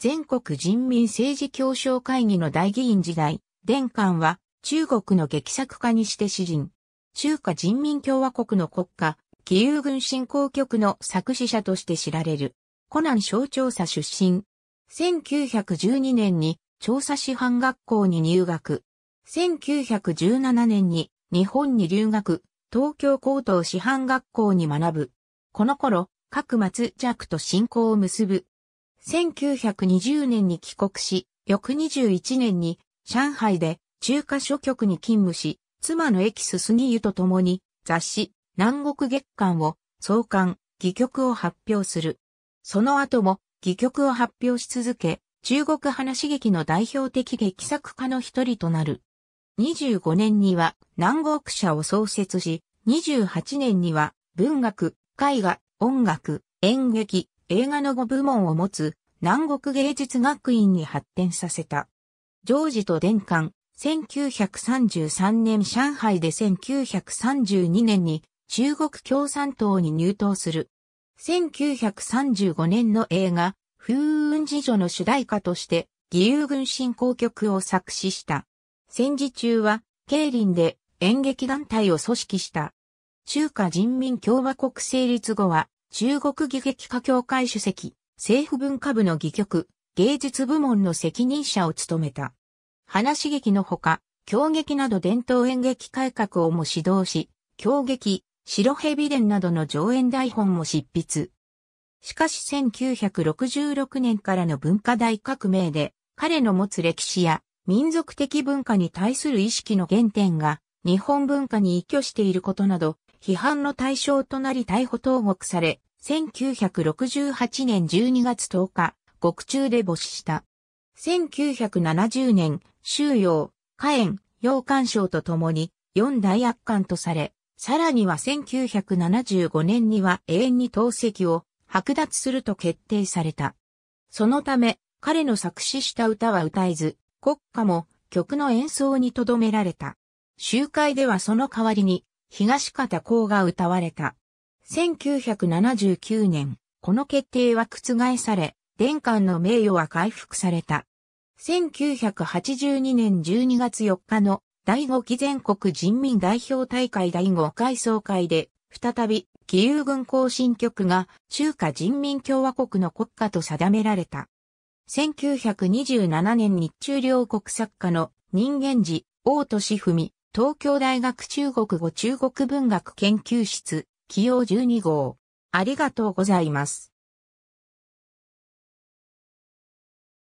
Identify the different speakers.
Speaker 1: 全国人民政治協商会議の大議員時代、殿官は中国の劇作家にして詩人。中華人民共和国の国家、義勇軍振興局の作詞者として知られる。湖南省調査出身。1912年に調査師範学校に入学。1917年に日本に留学、東京高等師範学校に学ぶ。この頃、各松弱と親交を結ぶ1920年に帰国し、翌21年に上海で中華書局に勤務し、妻のエキス・スニユと共に雑誌南国月間を創刊、戯曲を発表する。その後も戯曲を発表し続け、中国話劇の代表的劇作家の一人となる。25年には南国社を創設し、28年には文学、絵画、音楽、演劇、映画の5部門を持つ南国芸術学院に発展させた。ジョージと伝官、1933年上海で1932年に中国共産党に入党する。1935年の映画、風雲自女の主題歌として、義勇軍振興曲を作詞した。戦時中は、慶林で演劇団体を組織した。中華人民共和国成立後は、中国儀劇家協会主席、政府文化部の儀曲、芸術部門の責任者を務めた。話劇のほか、狂劇など伝統演劇改革をも指導し、狂劇、白蛇伝などの上演台本も執筆。しかし1966年からの文化大革命で、彼の持つ歴史や民族的文化に対する意識の原点が日本文化に依拠していることなど、批判の対象となり逮捕投獄され、1968年12月10日、獄中で没した。1970年、収容、火炎、洋館賞とともに、四大悪官とされ、さらには1975年には永遠に投石を剥奪すると決定された。そのため、彼の作詞した歌は歌えず、国歌も曲の演奏に留められた。集会ではその代わりに東方幸が歌われた。1979年、この決定は覆され、伝官の名誉は回復された。1982年12月4日の第5期全国人民代表大会第5回総会で、再び、義勇軍行進局が中華人民共和国の国家と定められた。1927年日中両国作家の人間寺、大俊文、東京大学中国語中国文学研究室、起用12号。ありがとうございます。